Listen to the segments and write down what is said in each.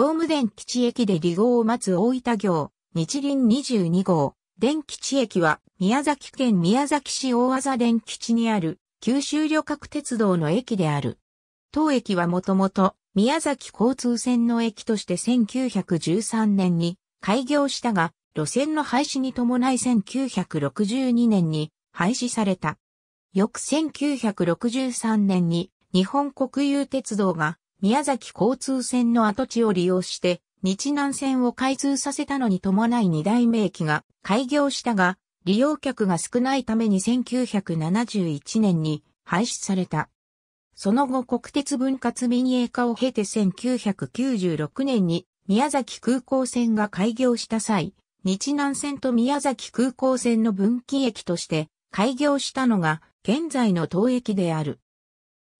ホ務電吉駅で離合を待つ大分行、日輪22号、電吉駅は宮崎県宮崎市大技電吉にある九州旅客鉄道の駅である。当駅はもともと宮崎交通線の駅として1913年に開業したが、路線の廃止に伴い1962年に廃止された。翌1963年に日本国有鉄道が宮崎交通線の跡地を利用して、日南線を開通させたのに伴い二代目駅が開業したが、利用客が少ないために1971年に廃止された。その後国鉄分割民営化を経て1996年に宮崎空港線が開業した際、日南線と宮崎空港線の分岐駅として開業したのが現在の当駅である。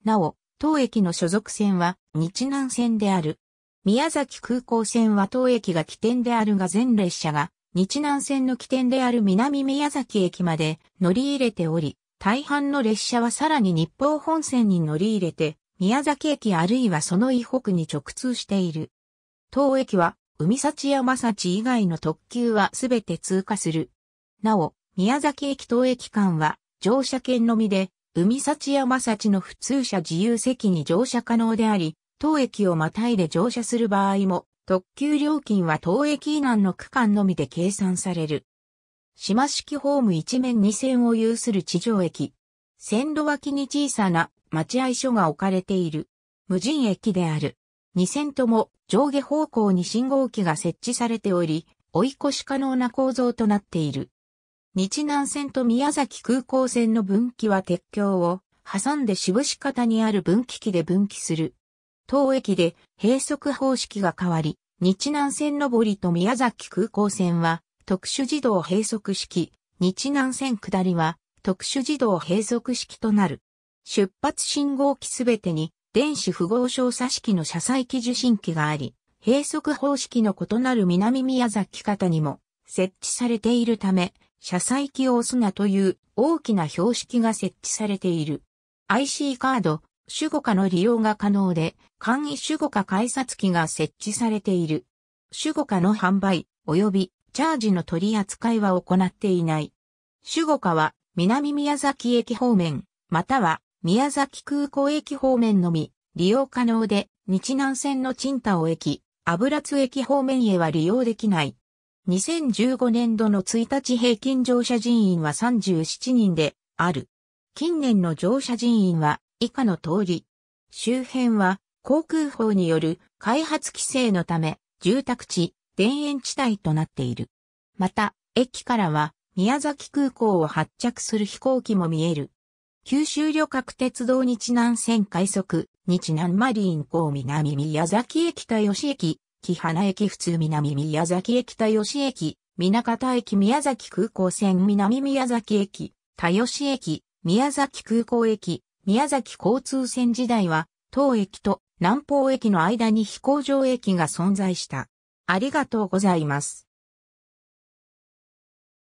なお、当駅の所属線は日南線である。宮崎空港線は当駅が起点であるが全列車が日南線の起点である南宮崎駅まで乗り入れており、大半の列車はさらに日方本線に乗り入れて、宮崎駅あるいはその以北に直通している。当駅は、海幸山幸以外の特急はすべて通過する。なお、宮崎駅当駅間は乗車券のみで、海幸山幸の普通車自由席に乗車可能であり、当駅をまたいで乗車する場合も、特急料金は当駅以南の区間のみで計算される。島式ホーム一面二線を有する地上駅。線路脇に小さな待合所が置かれている。無人駅である。二線とも上下方向に信号機が設置されており、追い越し可能な構造となっている。日南線と宮崎空港線の分岐は鉄橋を挟んで渋し方にある分岐器で分岐する。当駅で閉塞方式が変わり、日南線上りと宮崎空港線は特殊自動閉塞式、日南線下りは特殊自動閉塞式となる。出発信号機すべてに電子符号照射式の車載機受信機があり、閉塞方式の異なる南宮崎方にも設置されているため、車載機を押すなという大きな標識が設置されている。IC カード、守護下の利用が可能で、簡易守護下改札機が設置されている。守護下の販売、及びチャージの取り扱いは行っていない。守護下は南宮崎駅方面、または宮崎空港駅方面のみ利用可能で、日南線の賃貸駅、油津駅方面へは利用できない。2015年度の1日平均乗車人員は37人である。近年の乗車人員は以下の通り。周辺は航空法による開発規制のため住宅地、田園地帯となっている。また、駅からは宮崎空港を発着する飛行機も見える。九州旅客鉄道日南線快速、日南マリン港南宮崎駅と吉駅、木花駅普通南宮崎駅田吉駅、南方駅宮崎空港線南宮崎駅、田吉駅、宮崎空港駅、宮崎交通線時代は、当駅と南方駅の間に飛行場駅が存在した。ありがとうございます。